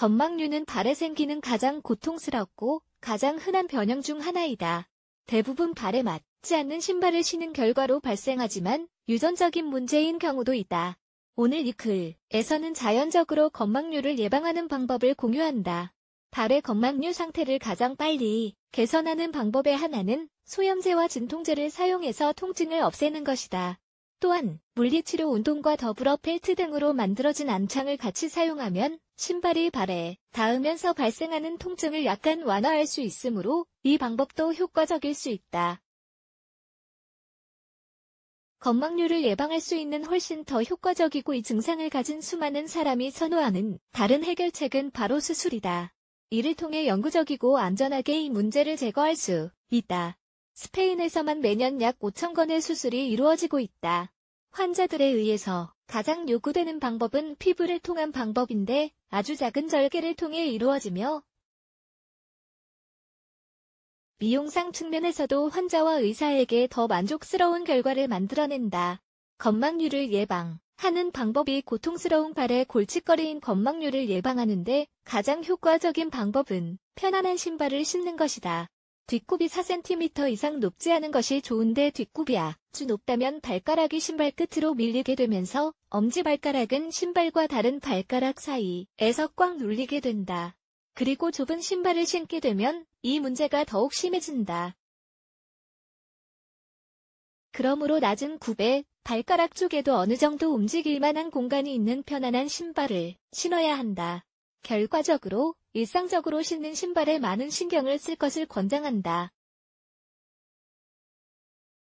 건망류는 발에 생기는 가장 고통스럽고 가장 흔한 변형 중 하나이다. 대부분 발에 맞지 않는 신발을 신은 결과로 발생하지만 유전적인 문제인 경우도 있다. 오늘 이 글에서는 자연적으로 건망류를 예방하는 방법을 공유한다. 발의 건망류 상태를 가장 빨리 개선하는 방법의 하나는 소염제와 진통제를 사용해서 통증을 없애는 것이다. 또한 물리치료 운동과 더불어 펠트 등으로 만들어진 안창을 같이 사용하면 신발이 발에 닿으면서 발생하는 통증을 약간 완화할 수 있으므로 이 방법도 효과적일 수 있다. 건망류를 예방할 수 있는 훨씬 더 효과적이고 이 증상을 가진 수많은 사람이 선호하는 다른 해결책은 바로 수술이다. 이를 통해 영구적이고 안전하게 이 문제를 제거할 수 있다. 스페인에서만 매년 약 5천 건의 수술이 이루어지고 있다. 환자들에 의해서 가장 요구되는 방법은 피부를 통한 방법인데 아주 작은 절개를 통해 이루어지며 미용상 측면에서도 환자와 의사에게 더 만족스러운 결과를 만들어낸다. 건망류를 예방 하는 방법이 고통스러운 발의 골칫거리인 건망류를 예방하는데 가장 효과적인 방법은 편안한 신발을 신는 것이다. 뒷굽이 4cm 이상 높지 않은 것이 좋은데 뒷굽이 야주 높다면 발가락이 신발 끝으로 밀리게 되면서 엄지발가락은 신발과 다른 발가락 사이에서 꽉 눌리게 된다. 그리고 좁은 신발을 신게 되면 이 문제가 더욱 심해진다. 그러므로 낮은 굽에 발가락 쪽에도 어느 정도 움직일 만한 공간이 있는 편안한 신발을 신어야 한다. 결과적으로 일상적으로 신는 신발에 많은 신경을 쓸 것을 권장한다.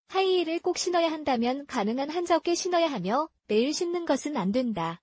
하이힐을 꼭 신어야 한다면 가능한 한적게 신어야 하며 매일 신는 것은 안 된다.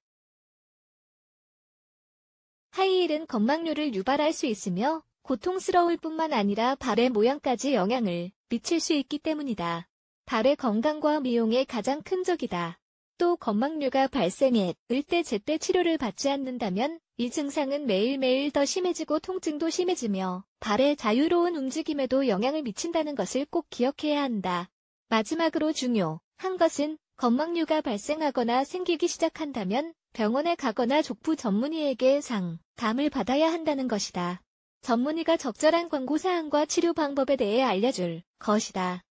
하이힐은 건망류를 유발할 수 있으며 고통스러울 뿐만 아니라 발의 모양까지 영향을 미칠 수 있기 때문이다. 발의 건강과 미용에 가장 큰 적이다. 또 건망류가 발생해 을때 제때 치료를 받지 않는다면 이 증상은 매일매일 더 심해지고 통증도 심해지며 발의 자유로운 움직임에도 영향을 미친다는 것을 꼭 기억해야 한다. 마지막으로 중요한 것은 건망류가 발생하거나 생기기 시작한다면 병원에 가거나 족부 전문의에게 상담을 받아야 한다는 것이다. 전문의가 적절한 광고 사항과 치료 방법에 대해 알려줄 것이다.